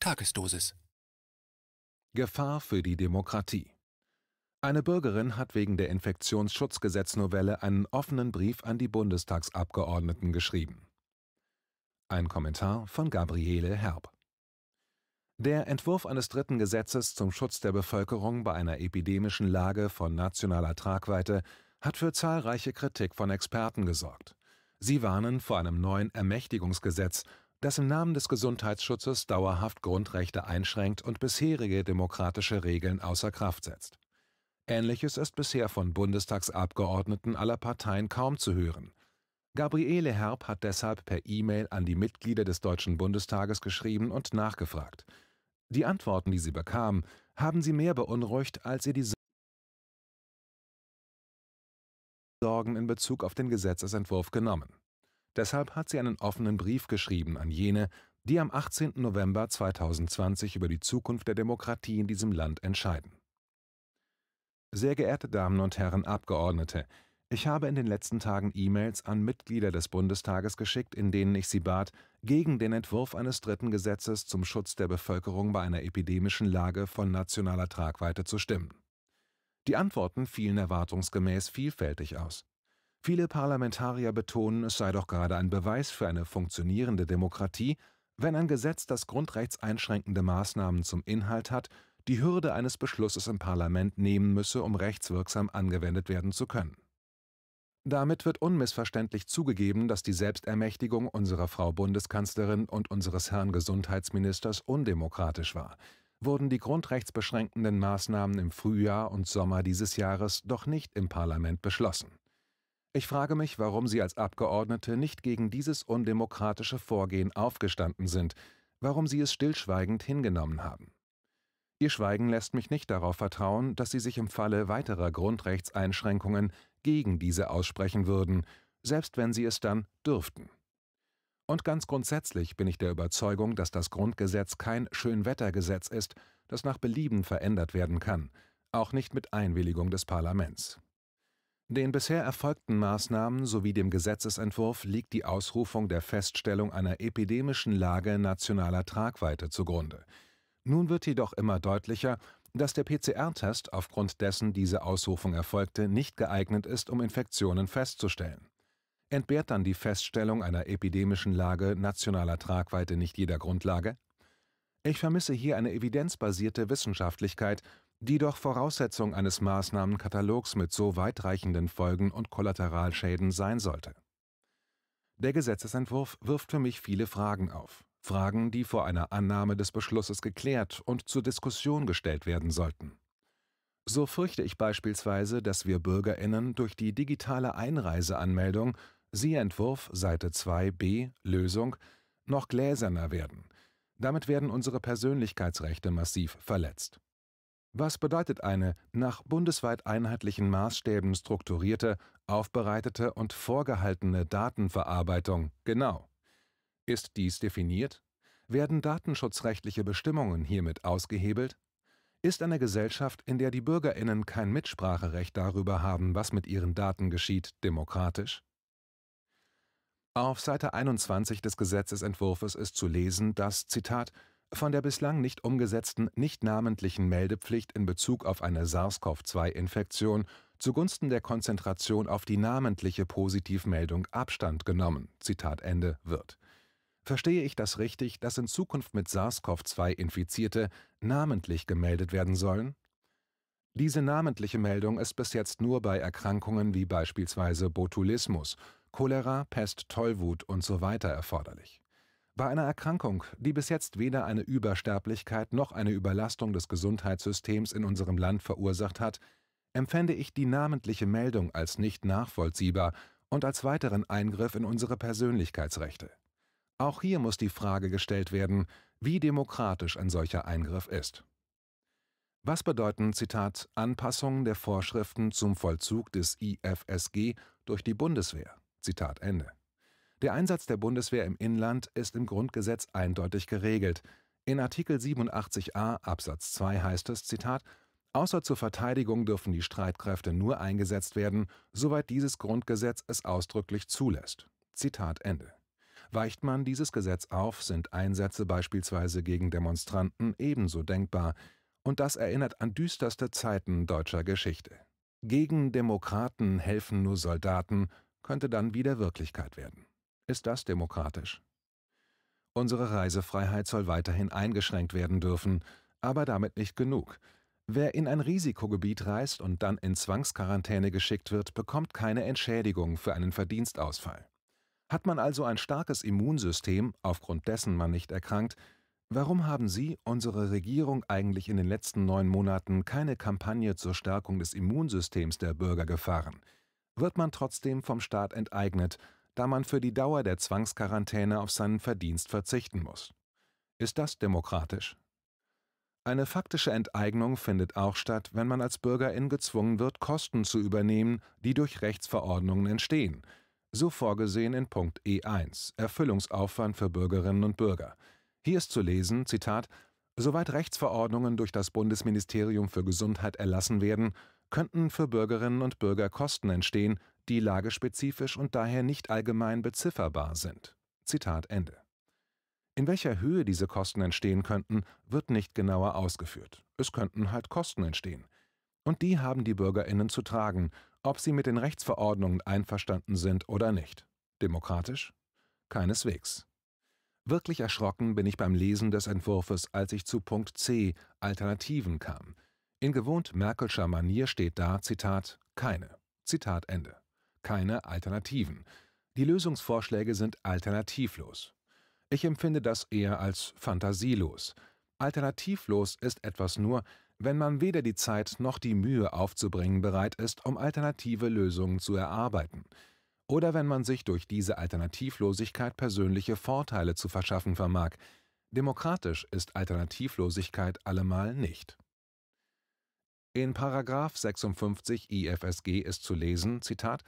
Tagesdosis. Gefahr für die Demokratie. Eine Bürgerin hat wegen der Infektionsschutzgesetznovelle einen offenen Brief an die Bundestagsabgeordneten geschrieben. Ein Kommentar von Gabriele Herb. Der Entwurf eines dritten Gesetzes zum Schutz der Bevölkerung bei einer epidemischen Lage von nationaler Tragweite hat für zahlreiche Kritik von Experten gesorgt. Sie warnen vor einem neuen Ermächtigungsgesetz, das im Namen des Gesundheitsschutzes dauerhaft Grundrechte einschränkt und bisherige demokratische Regeln außer Kraft setzt. Ähnliches ist bisher von Bundestagsabgeordneten aller Parteien kaum zu hören. Gabriele Herb hat deshalb per E-Mail an die Mitglieder des Deutschen Bundestages geschrieben und nachgefragt. Die Antworten, die sie bekam, haben sie mehr beunruhigt, als ihr die Sorgen in Bezug auf den Gesetzesentwurf genommen. Deshalb hat sie einen offenen Brief geschrieben an jene, die am 18. November 2020 über die Zukunft der Demokratie in diesem Land entscheiden. Sehr geehrte Damen und Herren Abgeordnete, ich habe in den letzten Tagen E-Mails an Mitglieder des Bundestages geschickt, in denen ich sie bat, gegen den Entwurf eines dritten Gesetzes zum Schutz der Bevölkerung bei einer epidemischen Lage von nationaler Tragweite zu stimmen. Die Antworten fielen erwartungsgemäß vielfältig aus. Viele Parlamentarier betonen, es sei doch gerade ein Beweis für eine funktionierende Demokratie, wenn ein Gesetz, das grundrechtseinschränkende Maßnahmen zum Inhalt hat, die Hürde eines Beschlusses im Parlament nehmen müsse, um rechtswirksam angewendet werden zu können. Damit wird unmissverständlich zugegeben, dass die Selbstermächtigung unserer Frau Bundeskanzlerin und unseres Herrn Gesundheitsministers undemokratisch war, wurden die grundrechtsbeschränkenden Maßnahmen im Frühjahr und Sommer dieses Jahres doch nicht im Parlament beschlossen. Ich frage mich, warum Sie als Abgeordnete nicht gegen dieses undemokratische Vorgehen aufgestanden sind, warum Sie es stillschweigend hingenommen haben. Ihr Schweigen lässt mich nicht darauf vertrauen, dass Sie sich im Falle weiterer Grundrechtseinschränkungen gegen diese aussprechen würden, selbst wenn Sie es dann dürften. Und ganz grundsätzlich bin ich der Überzeugung, dass das Grundgesetz kein Schönwettergesetz ist, das nach Belieben verändert werden kann, auch nicht mit Einwilligung des Parlaments. Den bisher erfolgten Maßnahmen sowie dem Gesetzesentwurf liegt die Ausrufung der Feststellung einer epidemischen Lage nationaler Tragweite zugrunde. Nun wird jedoch immer deutlicher, dass der PCR-Test, aufgrund dessen diese Ausrufung erfolgte, nicht geeignet ist, um Infektionen festzustellen. Entbehrt dann die Feststellung einer epidemischen Lage nationaler Tragweite nicht jeder Grundlage? Ich vermisse hier eine evidenzbasierte Wissenschaftlichkeit, die doch Voraussetzung eines Maßnahmenkatalogs mit so weitreichenden Folgen und Kollateralschäden sein sollte. Der Gesetzesentwurf wirft für mich viele Fragen auf, Fragen, die vor einer Annahme des Beschlusses geklärt und zur Diskussion gestellt werden sollten. So fürchte ich beispielsweise, dass wir Bürgerinnen durch die digitale Einreiseanmeldung, siehe Entwurf Seite 2b Lösung, noch gläserner werden. Damit werden unsere Persönlichkeitsrechte massiv verletzt. Was bedeutet eine nach bundesweit einheitlichen Maßstäben strukturierte, aufbereitete und vorgehaltene Datenverarbeitung genau? Ist dies definiert? Werden datenschutzrechtliche Bestimmungen hiermit ausgehebelt? Ist eine Gesellschaft, in der die Bürgerinnen kein Mitspracherecht darüber haben, was mit ihren Daten geschieht, demokratisch? Auf Seite 21 des Gesetzesentwurfs ist zu lesen, dass Zitat von der bislang nicht umgesetzten nicht namentlichen Meldepflicht in Bezug auf eine SARS-CoV-2-Infektion zugunsten der Konzentration auf die namentliche Positivmeldung Abstand genommen. Zitat Ende wird. Verstehe ich das richtig, dass in Zukunft mit SARS-CoV-2 Infizierte namentlich gemeldet werden sollen? Diese namentliche Meldung ist bis jetzt nur bei Erkrankungen wie beispielsweise Botulismus, Cholera, Pest, Tollwut usw. So erforderlich. Bei einer Erkrankung, die bis jetzt weder eine Übersterblichkeit noch eine Überlastung des Gesundheitssystems in unserem Land verursacht hat, empfände ich die namentliche Meldung als nicht nachvollziehbar und als weiteren Eingriff in unsere Persönlichkeitsrechte. Auch hier muss die Frage gestellt werden, wie demokratisch ein solcher Eingriff ist. Was bedeuten, Zitat, Anpassungen der Vorschriften zum Vollzug des IFSG durch die Bundeswehr? Zitat Ende. Der Einsatz der Bundeswehr im Inland ist im Grundgesetz eindeutig geregelt. In Artikel 87a Absatz 2 heißt es, Zitat, Außer zur Verteidigung dürfen die Streitkräfte nur eingesetzt werden, soweit dieses Grundgesetz es ausdrücklich zulässt. Zitat Ende. Weicht man dieses Gesetz auf, sind Einsätze beispielsweise gegen Demonstranten ebenso denkbar, und das erinnert an düsterste Zeiten deutscher Geschichte. Gegen Demokraten helfen nur Soldaten könnte dann wieder Wirklichkeit werden. Ist das demokratisch? Unsere Reisefreiheit soll weiterhin eingeschränkt werden dürfen, aber damit nicht genug. Wer in ein Risikogebiet reist und dann in Zwangsquarantäne geschickt wird, bekommt keine Entschädigung für einen Verdienstausfall. Hat man also ein starkes Immunsystem, aufgrund dessen man nicht erkrankt, warum haben Sie, unsere Regierung, eigentlich in den letzten neun Monaten keine Kampagne zur Stärkung des Immunsystems der Bürger gefahren? Wird man trotzdem vom Staat enteignet da man für die Dauer der Zwangsquarantäne auf seinen Verdienst verzichten muss. Ist das demokratisch? Eine faktische Enteignung findet auch statt, wenn man als Bürgerin gezwungen wird, Kosten zu übernehmen, die durch Rechtsverordnungen entstehen, so vorgesehen in Punkt E1 Erfüllungsaufwand für Bürgerinnen und Bürger. Hier ist zu lesen, Zitat, Soweit Rechtsverordnungen durch das Bundesministerium für Gesundheit erlassen werden, könnten für Bürgerinnen und Bürger Kosten entstehen, die lagespezifisch und daher nicht allgemein bezifferbar sind. Zitat Ende. In welcher Höhe diese Kosten entstehen könnten, wird nicht genauer ausgeführt. Es könnten halt Kosten entstehen. Und die haben die BürgerInnen zu tragen, ob sie mit den Rechtsverordnungen einverstanden sind oder nicht. Demokratisch? Keineswegs. Wirklich erschrocken bin ich beim Lesen des Entwurfes, als ich zu Punkt C Alternativen kam. In gewohnt Merkelscher Manier steht da, Zitat, keine. Zitat Ende keine Alternativen. Die Lösungsvorschläge sind alternativlos. Ich empfinde das eher als fantasielos. Alternativlos ist etwas nur, wenn man weder die Zeit noch die Mühe aufzubringen bereit ist, um alternative Lösungen zu erarbeiten. Oder wenn man sich durch diese Alternativlosigkeit persönliche Vorteile zu verschaffen vermag. Demokratisch ist Alternativlosigkeit allemal nicht. In Paragraf 56 IFSG ist zu lesen, Zitat,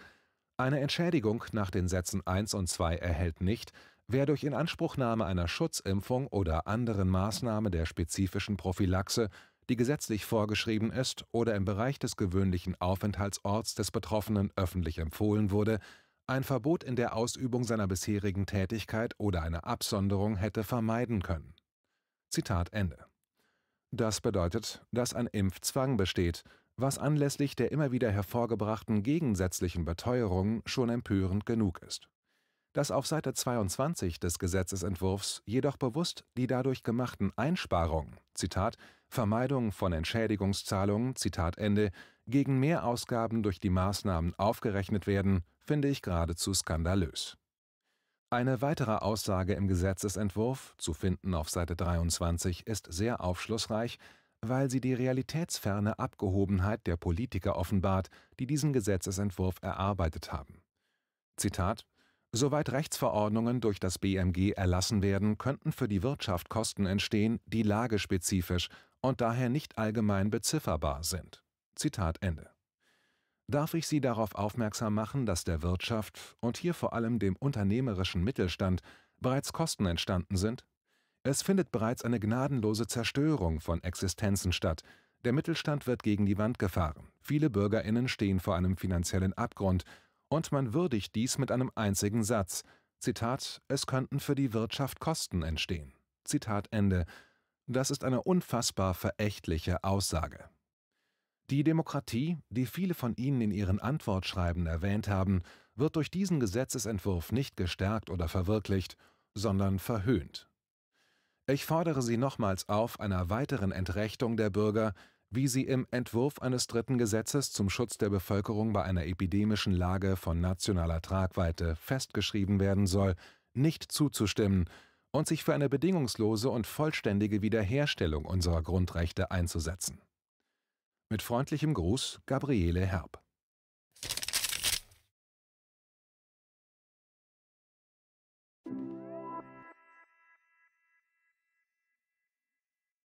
eine Entschädigung nach den Sätzen 1 und 2 erhält nicht, wer durch Inanspruchnahme einer Schutzimpfung oder anderen Maßnahme der spezifischen Prophylaxe, die gesetzlich vorgeschrieben ist oder im Bereich des gewöhnlichen Aufenthaltsorts des Betroffenen öffentlich empfohlen wurde, ein Verbot in der Ausübung seiner bisherigen Tätigkeit oder eine Absonderung hätte vermeiden können. Zitat Ende. Das bedeutet, dass ein Impfzwang besteht, was anlässlich der immer wieder hervorgebrachten gegensätzlichen Beteuerungen schon empörend genug ist. Dass auf Seite 22 des Gesetzesentwurfs jedoch bewusst die dadurch gemachten Einsparungen, Zitat, Vermeidung von Entschädigungszahlungen, Zitat Ende, gegen Mehrausgaben durch die Maßnahmen aufgerechnet werden, finde ich geradezu skandalös. Eine weitere Aussage im Gesetzesentwurf, zu finden auf Seite 23, ist sehr aufschlussreich, weil sie die realitätsferne Abgehobenheit der Politiker offenbart, die diesen Gesetzesentwurf erarbeitet haben. Zitat Soweit Rechtsverordnungen durch das BMG erlassen werden, könnten für die Wirtschaft Kosten entstehen, die lagespezifisch und daher nicht allgemein bezifferbar sind. Zitat Ende. Darf ich Sie darauf aufmerksam machen, dass der Wirtschaft und hier vor allem dem unternehmerischen Mittelstand bereits Kosten entstanden sind? Es findet bereits eine gnadenlose Zerstörung von Existenzen statt. Der Mittelstand wird gegen die Wand gefahren. Viele Bürgerinnen stehen vor einem finanziellen Abgrund. Und man würdigt dies mit einem einzigen Satz. Zitat, es könnten für die Wirtschaft Kosten entstehen. Zitat Ende. Das ist eine unfassbar verächtliche Aussage. Die Demokratie, die viele von Ihnen in Ihren Antwortschreiben erwähnt haben, wird durch diesen Gesetzesentwurf nicht gestärkt oder verwirklicht, sondern verhöhnt. Ich fordere Sie nochmals auf, einer weiteren Entrechtung der Bürger, wie sie im Entwurf eines dritten Gesetzes zum Schutz der Bevölkerung bei einer epidemischen Lage von nationaler Tragweite festgeschrieben werden soll, nicht zuzustimmen und sich für eine bedingungslose und vollständige Wiederherstellung unserer Grundrechte einzusetzen. Mit freundlichem Gruß Gabriele Herb